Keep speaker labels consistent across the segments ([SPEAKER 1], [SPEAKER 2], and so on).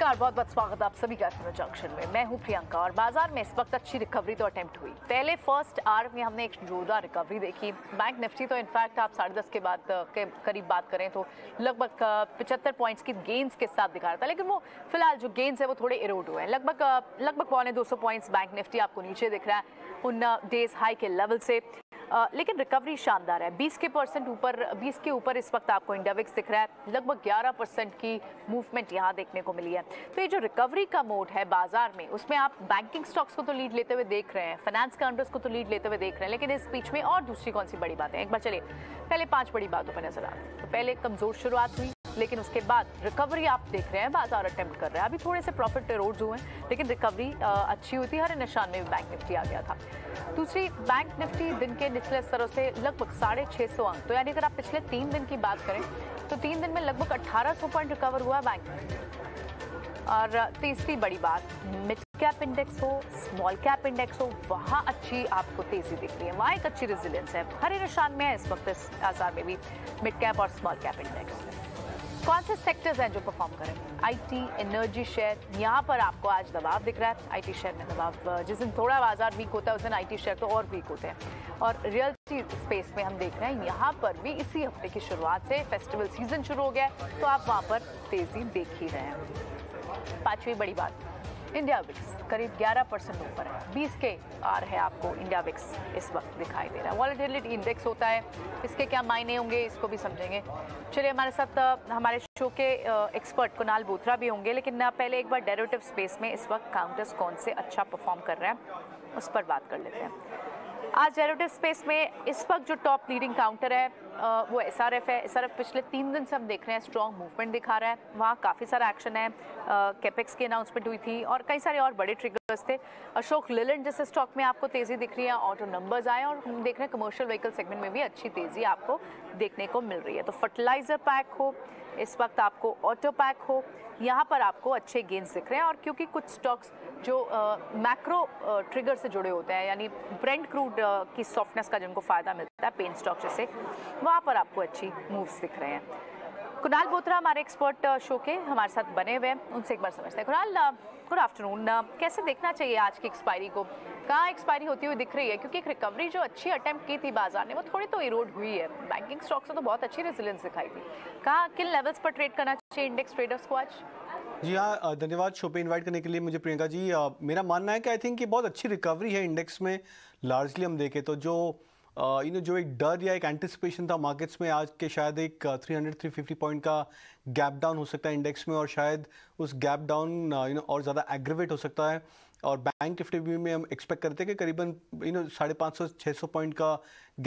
[SPEAKER 1] नमस्कार बहुत बहुत स्वागत आप सभी का सुनो जंक्शन में मैं हूं प्रियंका और बाजार में इस वक्त अच्छी रिकवरी तो अटेम्प्ट हुई पहले फर्स्ट आर में हमने एक जोरदार रिकवरी देखी बैंक निफ्टी तो इनफैक्ट आप साढ़े दस के बाद के करीब बात करें तो लगभग पचहत्तर पॉइंट्स की गेंस के साथ दिखा रहा था लेकिन वो फिलहाल जो गेंस है वो थोड़े इरोड हुए हैं लगभग लगभग पौने दो पॉइंट्स बैंक निफ्टी आपको नीचे दिख रहा है उन डेज हाई के लेवल से लेकिन रिकवरी शानदार है 20 के परसेंट ऊपर 20 के ऊपर इस वक्त आपको इंडाविक्स दिख रहा है लगभग 11 परसेंट की मूवमेंट यहाँ देखने को मिली है तो ये जो रिकवरी का मोड है बाजार में उसमें आप बैंकिंग स्टॉक्स को तो लीड लेते हुए देख रहे हैं फाइनेंस काउंटर्स को तो लीड लेते हुए देख रहे हैं लेकिन इस बीच में और दूसरी कौन सी बड़ी बातें एक बार चलिए पहले पाँच बड़ी बातों पर नजर आ तो पहले कमज़ोर शुरुआत हुई लेकिन उसके बाद रिकवरी आप देख रहे हैं बाजार अटेम्प्ट कर रहे हैं अभी थोड़े से प्रॉफिट रोड हुए हैं लेकिन रिकवरी अच्छी हुई थी हर निशान में बैंक निफ्टी आ गया था दूसरी बैंक निफ्टी दिन के निचले स्तरों से लगभग साढ़े छः सौ अंक तो यानी अगर आप पिछले तीन दिन की बात करें तो तीन दिन में लगभग अट्ठारह सौ पॉइंट रिकवर हुआ बैंक निफ्टी और तीसरी बड़ी बात मिड कैप इंडेक्स हो स्मॉल कैप इंडेक्स हो वहाँ अच्छी आपको तेजी दिख रही है वहाँ एक अच्छी रेजिलियंस है हरे निशान में है इस वक्त इस आजार में भी मिड कैप और स्मॉल कैप इंडेक्स में कौन से सेक्टर्स हैं जो परफॉर्म करेंगे आईटी एनर्जी शेयर यहाँ पर आपको आज दबाव दिख रहा है आईटी शेयर में दबाव जिस दिन थोड़ा बाजार वीक होता है उस दिन आई शेयर तो और वीक होते हैं और रियल स्पेस में हम देख रहे हैं यहाँ पर भी इसी हफ्ते की शुरुआत से फेस्टिवल सीजन शुरू हो गया है तो आप वहाँ पर तेजी देख ही रहे हैं पांचवी बड़ी बात इंडिया विक्स करीब 11 परसेंट ऊपर है बीस के आर है आपको इंडिया विक्स इस वक्त दिखाई दे रहा है वॉलिडिलिटी इंडेक्स होता है इसके क्या मायने होंगे इसको भी समझेंगे चलिए हमारे साथ हमारे शो के एक्सपर्ट कुणाल बोथरा भी होंगे लेकिन पहले एक बार डेरेटिव स्पेस में इस वक्त काउंटर्स कौन से अच्छा परफॉर्म कर रहे हैं उस पर बात कर लेते हैं आज डेरेटिव स्पेस में इस वक्त जो टॉप लीडिंग काउंटर है वो एस आर एफ है एस आर एफ पिछले तीन दिन से हम देख रहे हैं स्ट्रॉन्ग मूवमेंट दिखा रहा है वहाँ काफ़ी सारा एक्शन है कैपेक्स की अनाउंसमेंट हुई थी और कई सारे और बड़े ट्रिगर्स थे अशोक लिलन जैसे स्टॉक में आपको तेज़ी दिख रही है ऑटो नंबर्स आए और हम देख रहे हैं कमर्शियल व्हीकल सेगमेंट में भी अच्छी तेज़ी आपको देखने को मिल रही है तो फर्टिलाइज़र पैक हो इस वक्त आपको ऑटो पैक हो यहाँ पर आपको अच्छे गेंस दिख रहे हैं और क्योंकि कुछ स्टॉक्स जो मैक्रो ट्रिगर से जुड़े होते हैं यानी ब्रेंड क्रूड की सॉफ्टनेस का जिनको फ़ायदा मिलता है पेन स्टॉक जैसे वहाँ पर आपको अच्छी मूव्स दिख रहे हैं कुणाल बोत्रा हमारे एक्सपर्ट शो के हमारे साथ बने हुए हैं उनसे एक बार समझते हैं कुणाल गुड आफ्टरनून कैसे देखना चाहिए आज की एक्सपायरी को कहाँ एक्सपायरी होती हुई दिख रही है क्योंकि एक रिकवरी जो अच्छी अटैम्प्ट की थी बाजार ने वो थोड़ी तो इरोड हुई है बैंकिंग स्टॉक से तो बहुत अच्छी रेजिलेंस दिखाई थी कहाँ किन लेवल्स पर ट्रेड करना चाहिए इंडेक्स ट्रेडर्स को आज
[SPEAKER 2] जी हाँ धन्यवाद शो पे इनवाइट करने के लिए मुझे प्रियंका जी मेरा मानना है कि आई थिंक ये बहुत अच्छी रिकवरी है इंडेक्स में लार्जली हम देखें तो जो यू नो जो एक डर या एक एंटिसिपेशन था मार्केट्स में आज के शायद एक 300 350 पॉइंट का गैप डाउन हो सकता है इंडेक्स में और शायद उस गैप डाउन यू नो और ज़्यादा एग्रेवेट हो सकता है और बैंक निफ्टी में हम एक्सपेक्ट करते हैं कि करीबन यू नो साढ़े पाँच सौ छः सौ पॉइंट का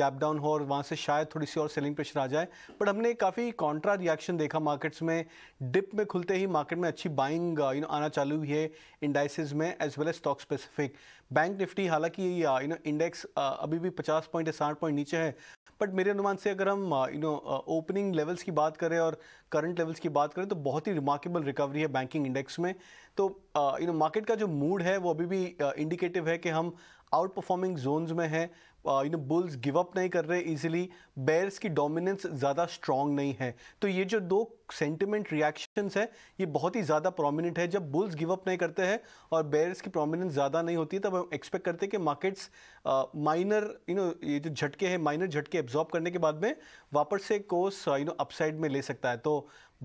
[SPEAKER 2] गैप डाउन हो और वहाँ से शायद थोड़ी सी और सेलिंग प्रेशर आ जाए बट हमने काफ़ी कॉन्ट्रा रिएक्शन देखा मार्केट्स में डिप में खुलते ही मार्केट में अच्छी बाइंग यू नो आना चालू हुई है इंडाइसिस में as well as stock specific bank Nifty हालांकि यू नो इंडेक्स अभी भी 50 पॉइंट या साठ पॉइंट नीचे है बट मेरे अनुमान से अगर हम यू नो ओपनिंग लेवल्स की बात करें और करंट लेवल्स की बात करें तो बहुत ही रिमार्केबल रिकवरी है बैंकिंग इंडेक्स में तो यू नो मार्केट का जो मूड है वो अभी भी इंडिकेटिव uh, है कि हम आउट परफॉर्मिंग जोन्स में हैं you know bulls give up नहीं कर रहे इजीली बेयर्स की डोमिनेंस ज़्यादा स्ट्रांग नहीं है तो ये जो दो सेंटिमेंट रिएक्शंस है ये बहुत ही ज़्यादा प्रोमिनेंट है जब बुल्स गिव अप नहीं करते हैं और बेयर्स की प्रोमिनेंस ज़्यादा नहीं होती तब हम एक्सपेक्ट करते हैं कि मार्केट्स माइनर यू नो ये जो झटके हैं माइनर झटके एब्जॉर्ब करने के बाद में वापस से कोर्स यू नो अपसाइड में ले सकता है तो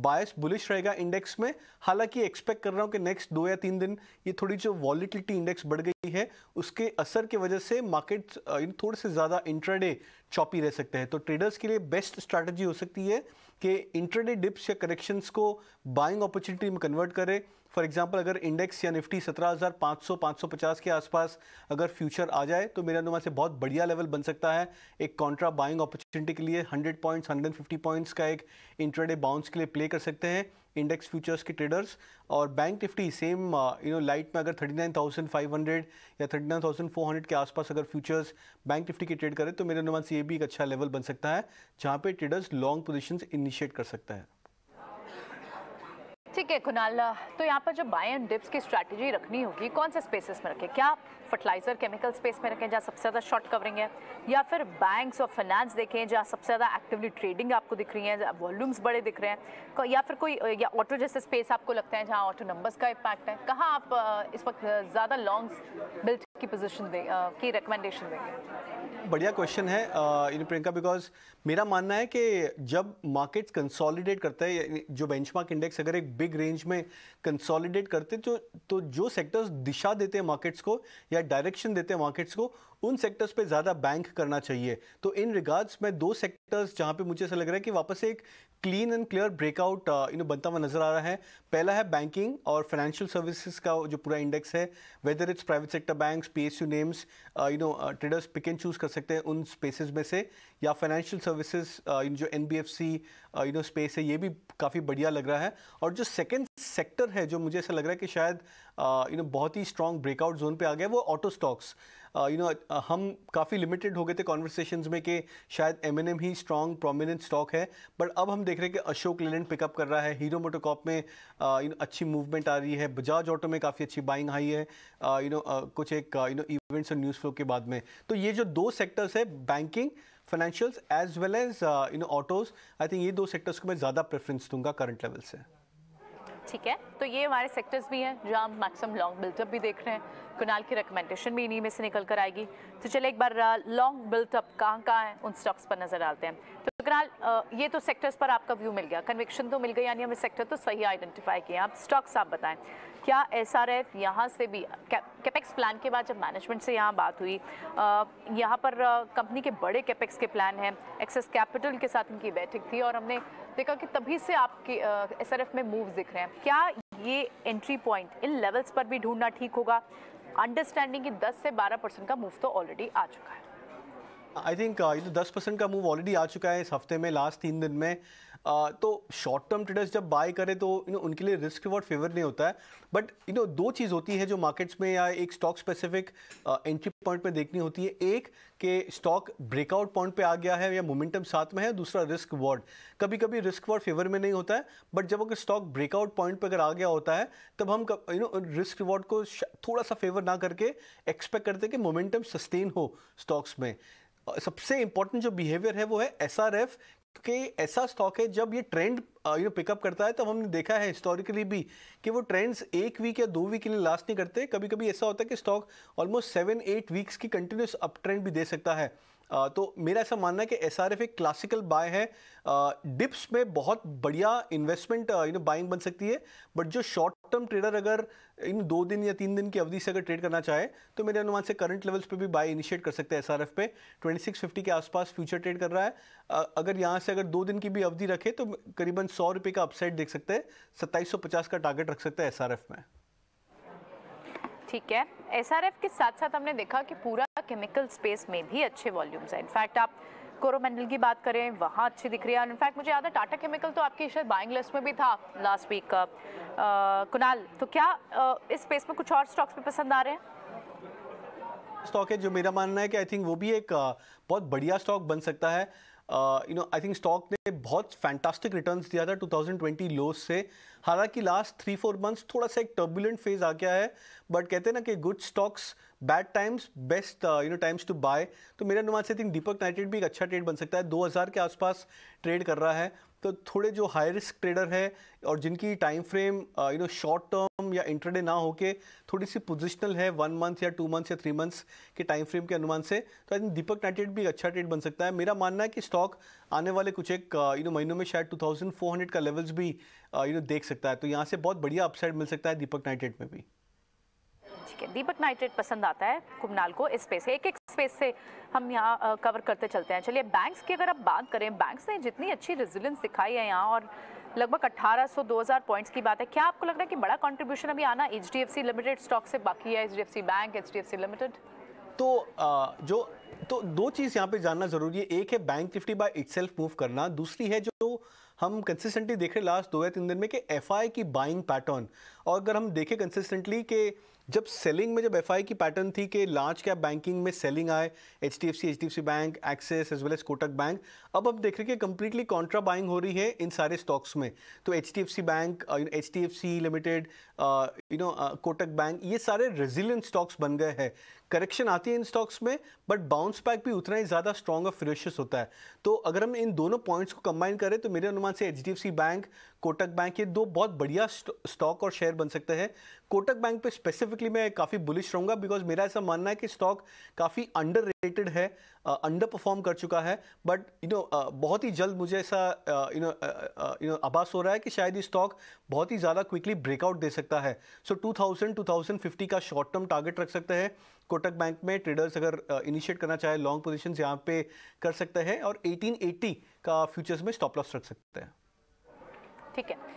[SPEAKER 2] बायस बुलिश रहेगा इंडेक्स में हालांकि एक्सपेक्ट कर रहा हूँ कि नेक्स्ट दो या तीन दिन ये थोड़ी जो वॉलिटिलिटी इंडेक्स बढ़ गई है उसके असर की वजह से मार्केट थोड़े से ज़्यादा इंट्राडे चॉपी रह सकते हैं तो ट्रेडर्स के लिए बेस्ट स्ट्रैटेजी हो सकती है कि इंट्राडे डिप्स या करेक्शंस को बाइंग अपॉर्चुनिटी में कन्वर्ट करें फॉर एग्जांपल अगर इंडेक्स या निफ्टी 17,500 550 के आसपास अगर फ्यूचर आ जाए तो मेरे अनुमान से बहुत बढ़िया लेवल बन सकता है एक कॉन्ट्रा बाइंग अपॉर्चुनिटी के लिए 100 पॉइंट्स 150 पॉइंट्स का एक इंट्राडे बाउंस के लिए प्ले कर सकते हैं इंडेक्स फ्यूचर्स के ट्रेडर्स और bank Nifty same you know light में अगर 39,500 या 39,400 के आसपास अगर फ्यूचर्स बैंक निफ्टी के ट्रेड करें तो मेरे अनुमान से ये भी एक अच्छा लेवल बन सकता है जहाँ पे ट्रेडर्स लॉन्ग पोजिशन इनिशिएट कर सकता है
[SPEAKER 1] ठीक है कुनाल तो यहाँ पर जो बाय एंड डिप्स की स्ट्रैटेजी रखनी होगी कौन से स्पेसेस में रखें क्या फर्टिलाइजर केमिकल स्पेस में रखें जहाँ सबसे ज़्यादा शॉर्ट कवरिंग है या फिर बैंक्स और फाइनेंस देखें जहाँ सबसे ज़्यादा एक्टिवली ट्रेडिंग आपको दिख रही है वॉल्यूम्स बड़े दिख रहे हैं या फिर कोई या ऑटो जैसे स्पेस आपको लगता है जहाँ ऑटो नंबर्स का इम्पैक्ट है कहाँ आप इस वक्त ज़्यादा लॉन्ग्स बिल्ड की पोजीशन दे की रिकमेंडेशन देंगे
[SPEAKER 2] बढ़िया क्वेश्चन है इन प्रियंका बिकॉज मेरा मानना है कि जब मार्केट्स कंसोलिडेट करता है जो बेंचमार्क इंडेक्स अगर एक बिग रेंज में कंसोलिडेट करते तो तो जो सेक्टर्स दिशा देते हैं मार्केट्स को या डायरेक्शन देते हैं मार्केट्स को उन सेक्टर्स पे ज़्यादा बैंक करना चाहिए तो इन रिगार्ड्स में दो सेक्टर्स जहाँ पे मुझे ऐसा लग रहा है कि वापस एक clean and clear breakout you know बनता हुआ नजर आ रहा है पहला है बैंकिंग और फाइनेंशियल सर्विसेज का जो पूरा इंडेक्स है whether it's private sector bank P S U names you know traders pick and choose कर सकते हैं उन स्पेसेस में से या फाइनेंशियल सर्विसेज uh, जो N B F C you know space है ये भी काफ़ी बढ़िया लग रहा है और जो सेकेंड सेक्टर है जो मुझे ऐसा लग रहा है कि शायद यू uh, नो बहुत ही स्ट्रॉन्ग ब्रेकआउट जोन पर आ गया वो auto stocks you uh, know uh, हम काफ़ी लिमिटेड हो गए थे कॉन्वर्सेशन में कि शायद एम एन एम ही स्ट्रॉन्ग प्रोमिनेंट स्टॉक है बट अब हम देख रहे हैं कि अशोक लेलैंड पिकअप कर रहा है हीरो मोटोकॉप में यू uh, नो अच्छी मूवमेंट आ रही है बजाज ऑटो में काफ़ी अच्छी बाइंग आई है यू नो कुछ एक यू नो इवेंट्स और न्यूज़ फ्लो के बाद में तो ये जो दो सेक्टर्स है banking financials as well as you know autos I think ये दो सेक्टर्स को मैं ज़्यादा प्रेफरेंस दूंगा करंट लेवल से
[SPEAKER 1] ठीक है तो ये हमारे सेक्टर्स भी हैं जहाँ हम मैक्सिमम लॉन्ग बिल्टअप भी देख रहे हैं कुणाल की रिकमेंडेशन भी इन्हीं में से निकल कर आएगी तो चले एक बार लॉन्ग अप कहाँ कहाँ है उन स्टॉक्स पर नजर डालते हैं तो कुणाल ये तो सेक्टर्स पर आपका व्यू मिल गया कन्विक्शन तो मिल गया यानी हमें सेक्टर तो सही आइडेंटिफाई किया आप स्टॉक्स आप बताएं क्या एस आर एफ यहाँ से भी कैपेक्स प्लान के बाद जब मैनेजमेंट से यहाँ बात हुई यहाँ पर कंपनी के बड़े कैपेक्स के प्लान हैं एक्सेस कैपिटल के साथ इनकी बैठक थी और हमने देखा कि तभी से आपके एस आर एफ में मूव दिख रहे हैं क्या ये एंट्री पॉइंट इन लेवल्स पर भी ढूंढना ठीक होगा अंडरस्टैंडिंग की 10 से 12 परसेंट का मूव तो ऑलरेडी आ चुका है
[SPEAKER 2] आई थिंक uh, ये तो दस परसेंट का मूव ऑलरेडी आ चुका है इस हफ्ते में लास्ट तीन दिन में uh, तो शॉर्ट टर्म ट्रेडर्स जब बाय करें तो यू नो उनके लिए रिस्क रिवॉर्ड फेवर नहीं होता है बट यू नो दो चीज़ होती है जो मार्केट्स में या एक स्टॉक स्पेसिफिक एंट्री पॉइंट में देखनी होती है एक कि स्टॉक ब्रेकआउट पॉइंट पे आ गया है या मोमेंटम साथ में है दूसरा रिस्क वॉर्ड कभी कभी रिस्क वॉर्ड फेवर में नहीं होता है बट जब अगर स्टॉक ब्रेकआउट पॉइंट पर अगर आ गया होता है तब हम यू नो रिस्क रिवॉर्ड को थोड़ा सा फेवर ना करके एक्सपेक्ट करते कि मोमेंटम सस्टेन हो स्टॉक्स में सबसे इंपॉर्टेंट जो बिहेवियर है वो है एस आर एफ कि ऐसा स्टॉक है जब ये ट्रेंड यू नो पिकअप करता है तो हमने देखा है हिस्टोरिकली भी कि वो ट्रेंड्स एक वीक या दो वीक के लिए लास्ट नहीं करते कभी कभी ऐसा होता है कि stock almost seven eight weeks की कंटिन्यूस अप ट्रेंड भी दे सकता है आ, uh, तो मेरा ऐसा मानना है कि एस आर एफ एक क्लासिकल बाय है आ, uh, डिप्स में बहुत बढ़िया इन्वेस्टमेंट यू नो बाइंग बन सकती है बट जो शॉर्ट टर्म ट्रेडर अगर इन दो दिन या तीन दिन की अवधि से अगर ट्रेड करना चाहे तो मेरे अनुमान से करंट लेवल्स पे भी बाय इनिशिएट कर सकते हैं एसआरएफ पे 2650 के आसपास फ्यूचर ट्रेड कर रहा है अगर यहाँ से अगर दो दिन की भी अवधि रखे तो करीबन सौ रुपये का अपसाइड देख सकते हैं सत्ताईस का टारगेट रख सकते हैं एस में
[SPEAKER 1] ठीक है एस के साथ साथ हमने देखा कि पूरा केमिकल स्पेस में भी अच्छे वॉल्यूम्स हैं इनफैक्ट आप कोरोमेंडल की बात करें वहाँ अच्छी दिख रही है इनफैक्ट मुझे याद है टाटा केमिकल तो आपकी शायद बाइंग लिस्ट में भी था लास्ट वीक का कुणाल तो क्या आ, इस स्पेस में कुछ और स्टॉक्स भी पसंद आ रहे हैं
[SPEAKER 2] स्टॉक है जो मेरा मानना है कि आई थिंक वो भी एक बहुत बढ़िया स्टॉक बन सकता है you know I think stock ने बहुत फैंटास्टिक रिटर्न्स दिया था 2020 लोस से हालांकि लास्ट थ्री फोर मंथ्स थोड़ा सा एक टर्बुलेंट फेज आ गया है बट कहते हैं ना कि good stocks bad times best you know times to buy तो मेरे अनुमान से थिंक दीपक नाइटेड भी एक अच्छा ट्रेड बन सकता है 2000 के आसपास ट्रेड कर रहा है तो थोड़े जो हाई रिस्क ट्रेडर है और जिनकी time frame you know short term या इंटरडे ना होके थोड़ी सी पोजिशनल है वन मंथ या टू मंथ्स या थ्री मंथ्स के टाइम फ्रेम के अनुमान से तो आई थिंक दीपक नाइटेड भी एक अच्छा ट्रेड बन सकता है मेरा मानना है कि स्टॉक आने वाले कुछ एक यू uh, नो महीनों में शायद 2400 का लेवल्स भी यू uh, नो देख सकता है तो यहाँ से बहुत बढ़िया अपसाइड मिल सकता है दीपक नाइटेड में भी
[SPEAKER 1] ठीक है दीपक नाइट्रेट पसंद आता है कुमनाल को इस स्पेस से एक एक स्पेस से हम यहाँ कवर करते चलते हैं चलिए बैंक्स की अगर आप बात करें बैंक्स ने जितनी अच्छी रेजिलेंस दिखाई है यहाँ और लगभग 1800 2000 पॉइंट्स की बात है क्या आपको लग रहा है कि बड़ा कॉन्ट्रीब्यूशन अभी आना एच लिमिटेड स्टॉक से बाकी है एच बैंक एच लिमिटेड
[SPEAKER 2] तो जो तो दो चीज़ यहाँ पे जानना ज़रूरी है एक है bank Nifty by it move करना दूसरी है जो हम कंसिस्टेंटली देख रहे लास्ट दो या तीन दिन में कि एफआई की बाइंग पैटर्न और अगर हम देखें कंसिस्टेंटली कि जब सेलिंग में जब एफ की पैटर्न थी कि लार्ज कैप बैंकिंग में सेलिंग आए H D F C H D F C bank Axis as well as Kotak bank अब अब देख रहे हैं कि कंप्लीटली कॉन्ट्रा बाइंग हो रही है इन सारे स्टॉक्स में तो H D F C bank H D F C limited you know Kotak bank ये सारे रेजिलियंट स्टॉक्स बन गए हैं करेक्शन आती है इन स्टॉक्स में बट बाउंस बैक भी उतना ही ज़्यादा स्ट्रॉन्ग और फ्रेशियस होता है तो अगर हम इन दोनों पॉइंट्स को कंबाइन करें तो मेरे अनुमान से एच बैंक कोटक बैंक ये दो बहुत बढ़िया स्टॉक और शेयर बन सकते हैं कोटक बैंक पे स्पेसिफिकली मैं काफ़ी बुलिश रहूँगा बिकॉज मेरा ऐसा मानना है कि स्टॉक काफ़ी अंडर है अंडर परफॉर्म कर चुका है बट यू नो बहुत ही जल्द मुझे ऐसा यू नो यू नो आभास हो रहा है कि शायद ये स्टॉक बहुत ही ज़्यादा क्विकली ब्रेकआउट दे सकता है so two thousand two thousand fifty का शॉर्ट टर्म टारगेट रख सकते हैं कोटक बैंक में ट्रेडर्स अगर इनिशिएट करना चाहे लॉन्ग पोजिशन यहाँ पे कर सकते हैं और एटीन एट्टी का फ्यूचर्स में स्टॉप लॉस रख सकते हैं
[SPEAKER 1] ठीक है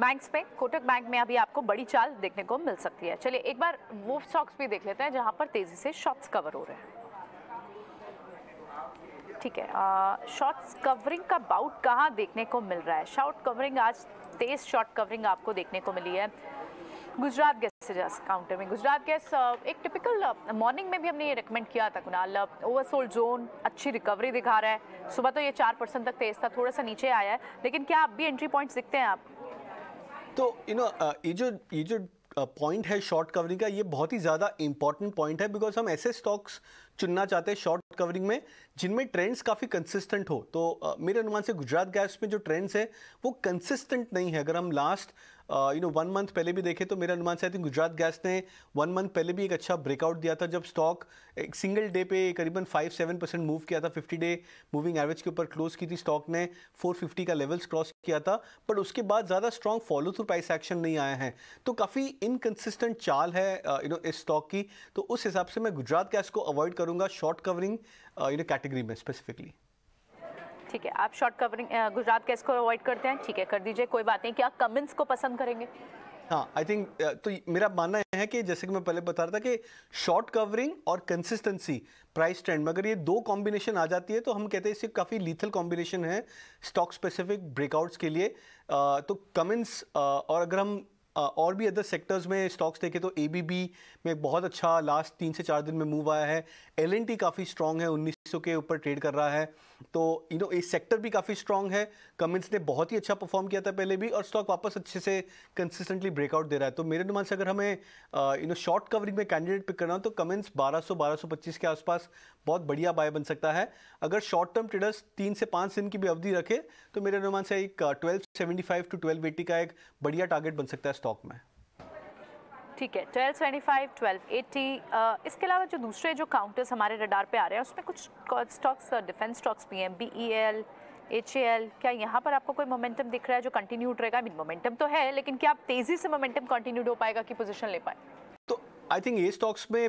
[SPEAKER 1] बैंक्स पे कोटक बैंक में अभी आपको बड़ी चाल देखने को मिल सकती है चलिए एक बार वो स्टॉक्स भी देख लेते हैं जहाँ पर तेजी से शॉर्ट्स कवर हो रहे हैं ठीक है शॉर्ट्स कवरिंग का बाउट कहाँ देखने को मिल रहा है शॉर्ट कवरिंग आज तेज़ शॉर्ट कवरिंग आपको देखने को मिली है गुजरात गैस काउंटर में गुजरात गैस एक टिपिकल मॉर्निंग में भी हमने ये रिकमेंड किया था कुनाल ओवरसोल्ड जोन अच्छी रिकवरी दिखा रहा है सुबह तो ये चार परसेंट तक तेज़ था थोड़ा सा नीचे आया है लेकिन क्या आप भी एंट्री पॉइंट्स दिखते हैं आप
[SPEAKER 2] तो यू नो ये जो ये जो पॉइंट है शॉर्ट कवरिंग का ये बहुत ही ज़्यादा इंपॉर्टेंट पॉइंट है बिकॉज हम ऐसे स्टॉक्स चुनना चाहते हैं शॉर्ट कवरिंग में जिनमें ट्रेंड्स काफ़ी कंसिस्टेंट हो तो मेरे अनुमान से गुजरात गैस में जो ट्रेंड्स है वो कंसिस्टेंट नहीं है अगर हम last you know one month पहले भी देखे तो मेरा अनुमान से आई थिंक गुजरात गैस ने वन मंथ पहले भी एक अच्छा ब्रेकआउट दिया था जब स्टॉक एक सिंगल डे पे करीबन फाइव सेवन परसेंट मूव किया था फिफ्टी डे मूविंग एवरेज के ऊपर क्लोज की थी स्टॉक ने फोर फिफ्टी का लेवल्स क्रॉस किया था बट उसके बाद ज़्यादा strong follow through price action नहीं आया है तो काफ़ी इनकन्सिस्टेंट चाल है यू नो इस स्टॉक की तो उस हिसाब से मैं गुजरात गैस को अवॉइड करूँगा short covering you know category में स्पेसिफिकली
[SPEAKER 1] ठीक है आप शॉर्ट कवरिंग गुजरात कैस को अवॉइड करते हैं ठीक है कर दीजिए कोई बात नहीं क्या कमिंस को पसंद करेंगे
[SPEAKER 2] हाँ आई थिंक तो मेरा मानना है कि जैसे कि मैं पहले बता रहा था कि शॉर्ट कवरिंग और कंसिस्टेंसी प्राइस ट्रेंड में अगर ये दो कॉम्बिनेशन आ जाती है तो हम कहते हैं इससे काफ़ी लीथल कॉम्बिनेशन है स्टॉक स्पेसिफिक ब्रेकआउट्स के लिए आ, तो कमेंट्स और अगर हम और भी अदर सेक्टर्स में स्टॉक्स देखें तो ए में बहुत अच्छा लास्ट तीन से चार दिन में मूव आया है एल काफ़ी स्ट्रॉन्ग है उन्नीस के ऊपर ट्रेड कर रहा है तो यू नो इस सेक्टर भी काफ़ी स्ट्रांग है कमिंस ने बहुत ही अच्छा परफॉर्म किया था पहले भी और स्टॉक वापस अच्छे से कंसिस्टेंटली ब्रेकआउट दे रहा है तो मेरे अनुमान से अगर हमें यू नो शॉर्ट कवरिंग में कैंडिडेट पिक करना हो तो कमिंस 1200 1225 के आसपास बहुत बढ़िया बाय बन सकता है अगर शॉर्ट टर्म ट्रेडर्स तीन से पाँच दिन की भी अवधि रखे तो मेरे अनुमान से एक twelve seventy five to twelve eighty का एक बढ़िया टारगेट बन सकता है स्टॉक में
[SPEAKER 1] ठीक है twelve seventy five twelve eighty इसके अलावा जो दूसरे जो काउंटर्स हमारे रडार पे आ रहे हैं उसमें कुछ स्टॉक्स डिफेंस स्टॉक्स भी हैं B E L H L क्या यहाँ पर आपको कोई मोमेंटम दिख रहा है जो कंटिन्यूड रहेगा मीन मोमेंटम तो है लेकिन क्या आप तेज़ी से मोमेंटम कंटिन्यूड हो पाएगा कि पोजिशन ले पाए
[SPEAKER 2] आई थिंक ये स्टॉक्स में यू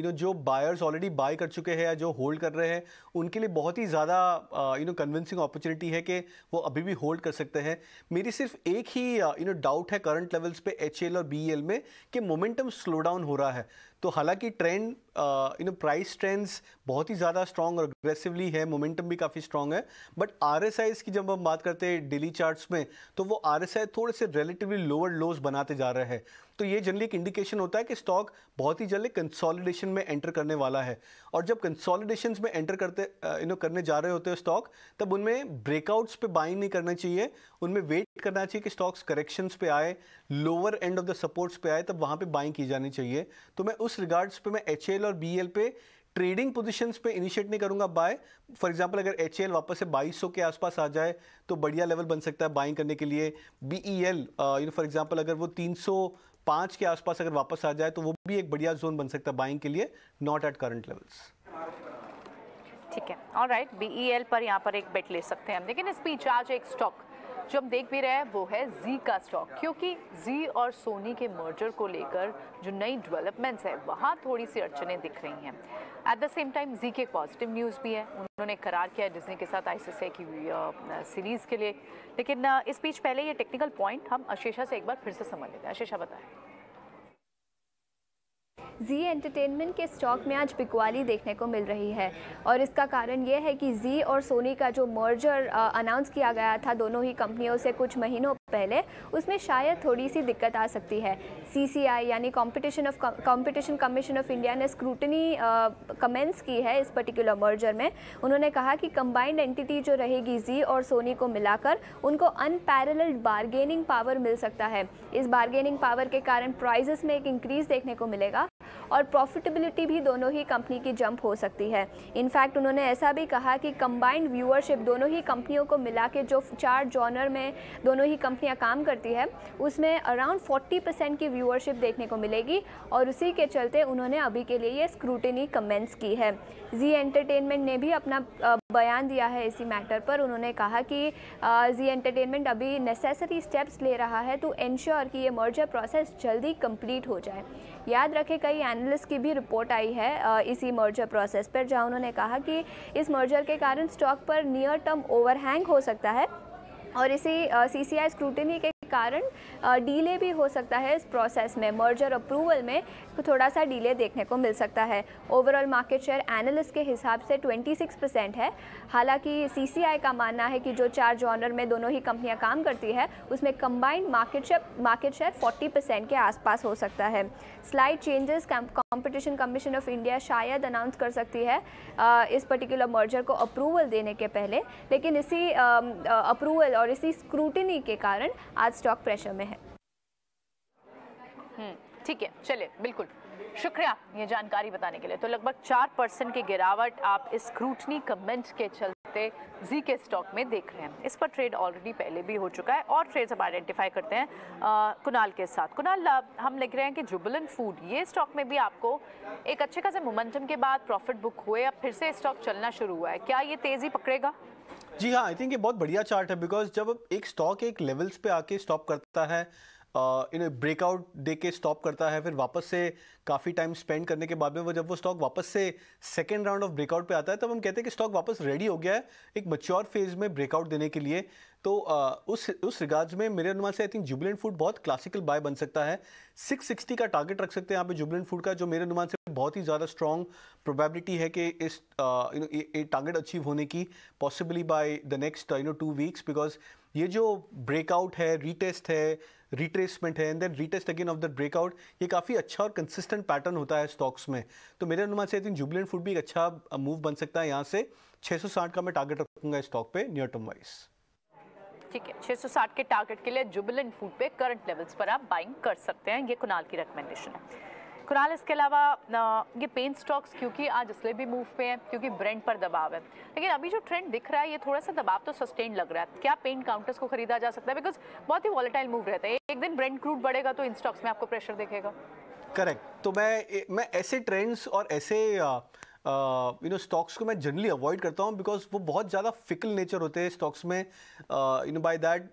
[SPEAKER 2] uh, नो जो बायर्स ऑलरेडी बाय कर चुके हैं या जो होल्ड कर रहे हैं उनके लिए बहुत ही ज़्यादा यू नो कन्विंसिंग अपॉर्चुनिटी है कि वो अभी भी होल्ड कर सकते हैं मेरी सिर्फ एक ही यू नो डाउट है करंट लेवल्स पे एच और बी में कि मोमेंटम स्लो डाउन हो रहा है तो हालांकि ट्रेंड इन प्राइस ट्रेंड्स बहुत ही ज़्यादा स्ट्रॉन्ग और अग्रेसिवली है मोमेंटम भी काफ़ी स्ट्रॉन्ग है बट आर की जब हम बात करते हैं डेली चार्ट्स में तो वो आर थोड़े से रिलेटिवली लोअर लोज बनाते जा रहे हैं तो ये जनरली एक इंडिकेशन होता है कि स्टॉक बहुत ही जल्दी कंसोलिडेशन में एंटर करने वाला है और जब कंसोलिडेशन में एंटर करते यू नो करने जा रहे होते हैं स्टॉक तब उनमें ब्रेकआउट्स पे बाइंग नहीं करना चाहिए उनमें वेट करना चाहिए कि स्टॉक्स करेक्शंस पे आए lower end of the supports पे आए तब वहाँ पे बाइंग की जानी चाहिए तो मैं उस उस रिगार्ड्स पे मैं एच और बी पे ट्रेडिंग पोजीशंस पे इनिशिएट नहीं करूंगा बाय फॉर एग्जांपल अगर एच वापस से 2200 के आसपास आ जाए तो बढ़िया लेवल बन सकता है बाइंग करने के लिए B E L you know for example अगर वो 305 के आसपास अगर वापस आ जाए तो वो भी एक बढ़िया जोन बन सकता है बाइंग के लिए नॉट एट करंट लेवल्स
[SPEAKER 1] ठीक है ऑल राइट बी पर यहाँ पर एक बेट ले सकते हैं लेकिन इस बीच आज एक स्टॉक जो हम देख भी रहे हैं वो है जी का स्टॉक क्योंकि जी और सोनी के मर्जर को लेकर जो नई डेवलपमेंट्स है वहाँ थोड़ी सी अड़चनें दिख रही हैं at the same time Zee के पॉजिटिव न्यूज़ भी है उन्होंने करार किया डिजनी के साथ आईसीसी की सीरीज़ के लिए लेकिन इस बीच पहले ये टेक्निकल पॉइंट हम अशेषा से एक बार फिर से समझ लेते हैं अशेषा
[SPEAKER 3] बताएं जी एंटरटेनमेंट के स्टॉक में आज बिकवाली देखने को मिल रही है और इसका कारण यह है कि जी और सोनी का जो मर्जर अनाउंस किया गया था दोनों ही कंपनियों से कुछ महीनों पहले उसमें शायद थोड़ी सी दिक्कत आ सकती है आई यानी competition of competition commission of India ने स्क्रूटनी कमेंस की है इस पर्टिकुलर मर्जर में उन्होंने कहा कि कंबाइंड एंटिटी जो रहेगी जी और सोनी को मिलाकर उनको अनपैरल्ड बारगेनिंग पावर मिल सकता है इस बारगेनिंग पावर के कारण प्राइजेस में एक इंक्रीज देखने को मिलेगा और प्रॉफिटेबिलिटी भी दोनों ही कंपनी की जंप हो सकती है इनफैक्ट उन्होंने ऐसा भी कहा कि कंबाइंड व्यूअरशिप दोनों ही कंपनियों को मिला के जो चार जॉनर में दोनों ही कंपनियां काम करती है उसमें अराउंड 40 परसेंट की व्यूअरशिप देखने को मिलेगी और उसी के चलते उन्होंने अभी के लिए ये स्क्रूटनी कमेंस की है जी एंटरटेनमेंट ने भी अपना बयान दिया है इसी मैटर पर उन्होंने कहा कि जी एंटरटेनमेंट अभी नेसेसरी स्टेप्स ले रहा है टू तो इन्श्योर कि ये मर्जर प्रोसेस जल्दी कंप्लीट हो जाए याद रखें कई एनालिस्ट की भी रिपोर्ट आई है इसी मर्जर प्रोसेस पर जहां उन्होंने कहा कि इस मर्जर के कारण स्टॉक पर नियर टर्म ओवरहैंग हो सकता है और इसी सी सी आई स्क्रूटनी के कारण डीले भी हो सकता है इस प्रोसेस में मर्जर अप्रूवल में थोड़ा सा डीले देखने को मिल सकता है ओवरऑल मार्केट शेयर एनालिस्ट के हिसाब से 26 परसेंट है हालांकि सीसीआई का मानना है कि जो चार जॉनर में दोनों ही कंपनियां काम करती है उसमें combined market share market share forty percent के आसपास हो सकता है slide changes competition commission of India शायद अनाउंस कर सकती है इस पर्टिकुलर मर्जर को अप्रूवल देने के पहले लेकिन इसी अप्रूवल और इसी स्क्रूटनी के कारण आज स्टॉक प्रेशर में है
[SPEAKER 1] हम्म, ठीक है चलिए बिल्कुल शुक्रिया ये जानकारी बताने के लिए तो लगभग चार परसेंट की गिरावट आप इस क्रूटनी कमेंट के चलते जी के स्टॉक में देख रहे हैं इस पर ट्रेड ऑलरेडी पहले भी हो चुका है और ट्रेड्स हम आइडेंटिफाई करते हैं आ, कुनाल के साथ कुनाल हम लिख रहे हैं कि जुबलन फूड ये स्टॉक में भी आपको एक अच्छे खासे मोमेंटम के बाद प्रॉफिट बुक हुए अब फिर से स्टॉक चलना शुरू हुआ है क्या ये तेज़ी पकड़ेगा
[SPEAKER 2] जी हाँ आई थिंक ये बहुत बढ़िया चार्ट है बिकॉज जब एक स्टॉक एक लेवल्स पे आके स्टॉप करता है इन ब्रेकआउट दे के स्टॉप करता है फिर वापस से काफ़ी टाइम स्पेंड करने के बाद में वो जब वो स्टॉक वापस से सेकेंड राउंड ऑफ ब्रेकआउट पे आता है तब हम कहते हैं कि स्टॉक वापस रेडी हो गया है एक मच्योर फेज में ब्रेकआउट देने के लिए तो आ, उस उस रिगार्ज में मेरे अनुमान से आई थिंक जुबलेंट फूड बहुत क्लासिकल बाय बन सकता है 660 का टारगेट रख सकते हैं यहाँ पे जुबलेंट फूड का जो मेरे अनुमान से बहुत ही ज़्यादा स्ट्रॉन्ग प्रोबेबिलिटी है कि इस यू नो ये टारगेट अचीव होने की possibly by the next you know two weeks because ये जो ब्रेकआउट है रीटेस्ट है रिट्रेसमेंट है and then retest again of the breakout ये काफ़ी अच्छा और कंसिस्टेंट पैटर्न होता है स्टॉक्स में तो मेरे अनुमान से आई थिंक जुबलेंट फूड भी एक अच्छा मूव बन सकता है यहाँ से 660 का मैं टारगेट रखूंगा स्टॉक पे नियर टर्म वाइज
[SPEAKER 1] ठीक है 660 के टारगेट के लिए जुबलेंट फूड पे करंट लेवल्स पर आप बाइंग कर सकते हैं ये कुनाल की रिकमेंडेशन है कुणाल इसके अलावा ये पेन स्टॉक्स क्योंकि आज इसलिए भी मूव पे हैं क्योंकि ब्रेंड पर दबाव है लेकिन अभी जो ट्रेंड दिख रहा है ये थोड़ा सा दबाव तो सस्टेन लग रहा है क्या पेन काउंटर्स को खरीदा जा सकता है बिकॉज बहुत ही वॉलेटाइल मूव रहता है एक दिन ब्रेंड क्रूड बढ़ेगा तो इन स्टॉक्स में आपको प्रेशर देखेगा
[SPEAKER 2] करेक्ट तो मैं मैं ऐसे ट्रेंड्स और ऐसे यू नो स्टॉक्स को मैं जनरली अवॉइड करता हूँ बिकॉज वो बहुत ज़्यादा फिकल नेचर होते हैं स्टॉक्स में यू नो बाय दैट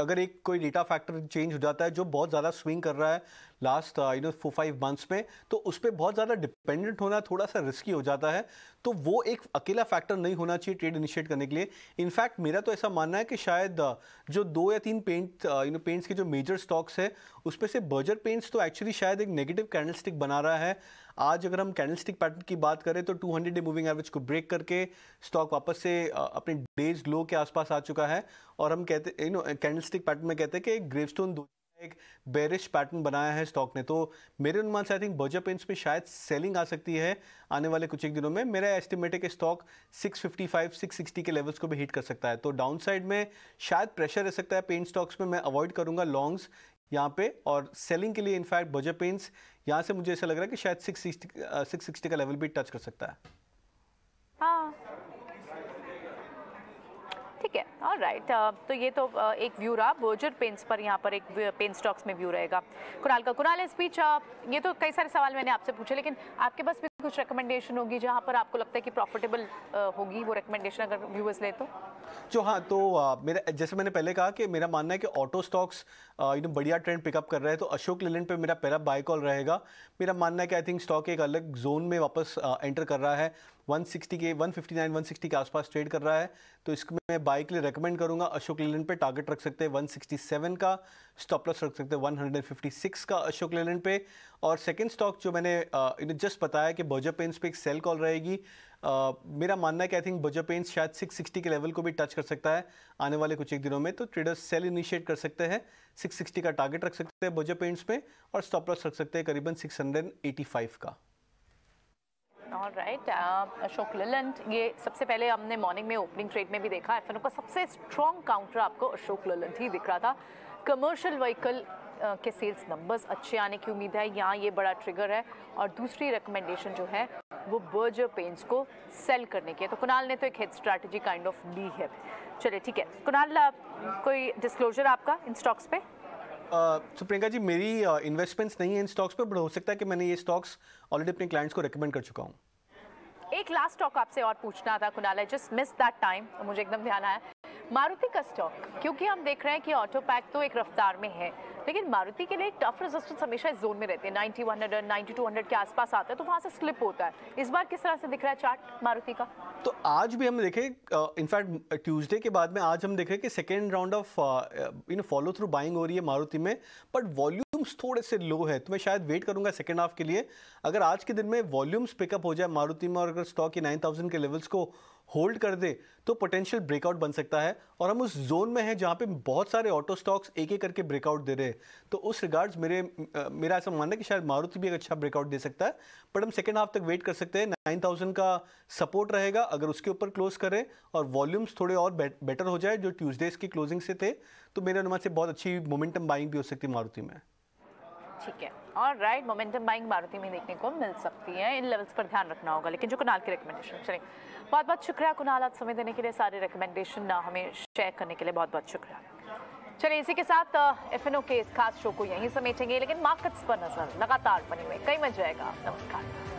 [SPEAKER 2] अगर एक कोई डेटा फैक्टर चेंज हो जाता है जो बहुत ज़्यादा स्विंग कर रहा है last you know four five months में तो उस पर बहुत ज़्यादा डिपेंडेंट होना थोड़ा सा रिस्की हो जाता है तो वो एक अकेला फैक्टर नहीं होना चाहिए ट्रेड इनिशिएट करने के लिए इनफैक्ट मेरा तो ऐसा मानना है कि शायद uh, जो दो या तीन पेंट यू नो पेंट्स के जो मेजर स्टॉक्स है उस पर से बर्जर पेंट्स तो एक्चुअली शायद एक नेगेटिव कैंडल बना रहा है आज अगर हम कैंडल पैटर्न की बात करें तो टू डे मूविंग एवरेज को ब्रेक करके स्टॉक वापस से uh, अपने डेज लो के आसपास आ चुका है और हम कहते नो कैंडल स्टिक पैटर्न में कहते हैं कि ग्रेव स्टोन एक बेरिश पैटर्न बनाया है स्टॉक ने तो मेरे अनुमान से आई थिंक बर्जर पेंट्स में शायद सेलिंग आ सकती है आने वाले कुछ एक दिनों में मेरा एस्टिमेट है कि स्टॉक 655 660 के लेवल्स को भी हिट कर सकता है तो डाउन साइड में शायद प्रेशर रह सकता है पेंट स्टॉक्स में मैं अवॉइड करूंगा लॉन्ग्स यहाँ पे और सेलिंग के लिए इनफैक्ट बर्जर पेंट्स यहाँ से मुझे ऐसा लग रहा है कि शायद सिक्स सिक्सटी का लेवल भी टच कर सकता है हाँ
[SPEAKER 1] ठीक है और राइट uh, तो ये तो uh, एक व्यू रहा बोजर पेंट्स पर यहाँ पर एक पेन स्टॉक्स में व्यू रहेगा कुराल का कुराल इस बीच uh, ये तो कई सारे सवाल मैंने आपसे पूछे लेकिन आपके पास भी कुछ रिकमेंडेशन होगी जहाँ पर आपको लगता है कि प्रॉफिटेबल होगी वो रिकमेंडेशन अगर व्यूअर्स ले तो
[SPEAKER 2] जो हाँ तो आ, मेरा जैसे मैंने पहले कहा कि मेरा मानना है कि ऑटो स्टॉक्स एकदम बढ़िया ट्रेंड पिकअप कर रहे हैं तो अशोक लेलैंड पे मेरा पहला बाय कॉल रहेगा मेरा मानना है कि आई थिंक स्टॉक एक अलग जोन में वापस आ, एंटर कर रहा है 160 के 159 160 के आसपास ट्रेड कर रहा है तो इसमें मैं बाइक लिए रेकमेंड करूंगा अशोक लेलैंड पे टारगेट रख सकते हैं 167 का स्टॉप लॉस रख सकते हैं 156 का अशोक लेलैंड पे और सेकंड स्टॉक जो मैंने जस्ट बताया कि बोजा पेंस पे एक सेल कॉल रहेगी मेरा मानना है कि आई थिंक बजर पेंट शायद 660 के लेवल को भी टच कर सकता है आने वाले कुछ एक दिनों में तो ट्रेडर्स सेल इनिशिएट कर सकते हैं 660 का टारगेट रख सकते हैं बजर पेंट्स पे और स्टॉप लॉस रख सकते हैं करीबन 685 का
[SPEAKER 1] ऑल राइट अशोक ललंत ये सबसे पहले हमने मॉर्निंग में ओपनिंग ट्रेड में भी देखा एफ का सबसे स्ट्रॉन्ग काउंटर आपको अशोक ललंत ही दिख रहा था कमर्शियल व्हीकल के सेल्स नंबर्स अच्छे आने की उम्मीद है यहाँ ये बड़ा ट्रिगर है और दूसरी रिकमेंडेशन जो है वो बर्जर पेंट्स को सेल करने की है तो कुणाल ने तो एक हेड स्ट्रैटेजी काइंड ऑफ ली है चलिए ठीक है कुणाल कोई डिस्क्लोजर आपका इन स्टॉक्स पे
[SPEAKER 2] तो प्रियंका जी मेरी इन्वेस्टमेंट्स नहीं है इन स्टॉक्स पर बट हो सकता है कि मैंने ये स्टॉक्स ऑलरेडी अपने क्लाइंट्स को रिकमेंड कर चुका हूँ
[SPEAKER 1] एक लास्ट स्टॉक आपसे और पूछना था Kunal I just miss that time मुझे एकदम ध्यान आया मारुति का स्टॉक क्योंकि हम देख रहे हैं कि ऑटो पैक तो एक रफ्तार में है लेकिन मारुति के लिए टफ रेजिस्टेंस हमेशा इस जोन में रहते हैं ninety one hundred ninety two hundred के आसपास आता है तो वहाँ से स्लिप होता है इस बार किस तरह से दिख रहा है चार्ट मारुति का
[SPEAKER 2] तो आज भी हम देखें इनफैक्ट ट्यूजडे के बाद में आज हम देख रहे हैं कि second round of you know follow through buying हो रही है मारुति में बट वॉल्यूम वॉल्यूम्स थोड़े से लो है तो मैं शायद वेट करूंगा सेकेंड हाफ के लिए अगर आज के दिन में वॉल्यूम्स पिकअप हो जाए मारुति में और अगर स्टॉक ये नाइन थाउजेंड के लेवल्स को होल्ड कर दे तो पोटेंशियल ब्रेकआउट बन सकता है और हम उस जोन में हैं जहाँ पे बहुत सारे ऑटो स्टॉक्स एक एक करके ब्रेकआउट दे रहे हैं तो उस रिगार्ड्स मेरे मेरा ऐसा मानना है कि शायद मारुति भी एक अच्छा ब्रेकआउट दे सकता है बट हम सेकेंड हाफ तक वेट कर सकते हैं नाइन थाउजेंड का सपोर्ट रहेगा अगर उसके ऊपर क्लोज करें और वॉल्यूम्स थोड़े और बेटर हो जाए जो ट्यूजडेज की क्लोजिंग से थे तो मेरे अनुमान से बहुत अच्छी मोमेंटम बाइंग भी हो सकती है मारुति में
[SPEAKER 1] ठीक है और राइट मोमेंटम बाइंग मारुति में देखने को मिल सकती है इन लेवल्स पर ध्यान रखना होगा लेकिन जो कुनाल की रिकमेंडेशन चलिए बहुत बहुत शुक्रिया कुनाल आज समय देने के लिए सारे रिकमेंडेशन हमें शेयर करने के लिए बहुत बहुत शुक्रिया चलिए इसी के साथ एफ के इस खास शो को यहीं समेटेंगे लेकिन मार्केट्स पर नजर लगातार बनी हुई कई मजा आएगा नमस्कार